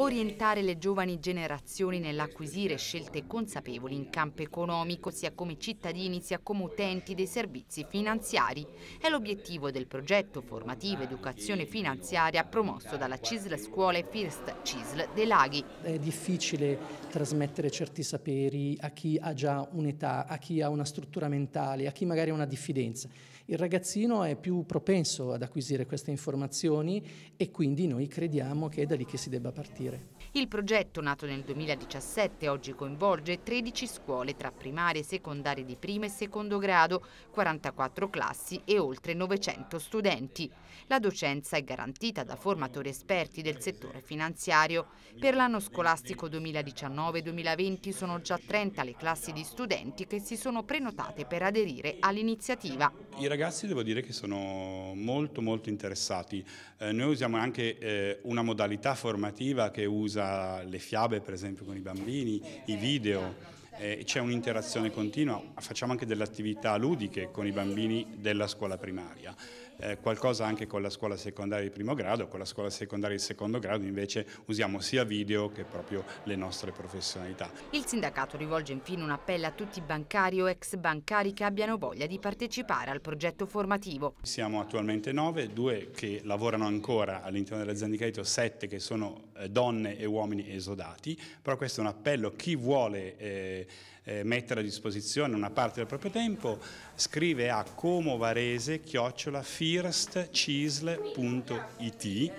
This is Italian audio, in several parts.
orientare le giovani generazioni nell'acquisire scelte consapevoli in campo economico sia come cittadini sia come utenti dei servizi finanziari. È l'obiettivo del progetto formativo educazione finanziaria promosso dalla CISL Scuola e First CISL dei Laghi. È difficile trasmettere certi saperi a chi ha già un'età, a chi ha una struttura mentale, a chi magari ha una diffidenza. Il ragazzino è più propenso ad acquisire queste informazioni e quindi noi crediamo che è da lì che si debba partire partire. Il progetto, nato nel 2017, oggi coinvolge 13 scuole tra primarie, secondarie di primo e secondo grado, 44 classi e oltre 900 studenti. La docenza è garantita da formatori esperti del settore finanziario. Per l'anno scolastico 2019-2020 sono già 30 le classi di studenti che si sono prenotate per aderire all'iniziativa. I ragazzi devo dire che sono molto molto interessati. Eh, noi usiamo anche eh, una modalità formativa che che usa le fiabe per esempio con i bambini, i video eh, c'è un'interazione continua, facciamo anche delle attività ludiche con i bambini della scuola primaria, eh, qualcosa anche con la scuola secondaria di primo grado, con la scuola secondaria di secondo grado invece usiamo sia video che proprio le nostre professionalità. Il sindacato rivolge infine un appello a tutti i bancari o ex bancari che abbiano voglia di partecipare al progetto formativo. Siamo attualmente nove, due che lavorano ancora all'interno dell'azienda di credito, sette che sono eh, donne e uomini esodati, però questo è un appello, chi vuole eh, eh, mettere a disposizione una parte del proprio tempo, scrive a comovarese-firstcisle.it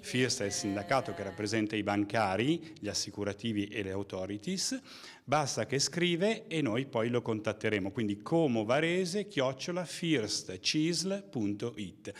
FIRST è il sindacato che rappresenta i bancari, gli assicurativi e le authorities, basta che scrive e noi poi lo contatteremo, quindi comovarese-firstcisle.it.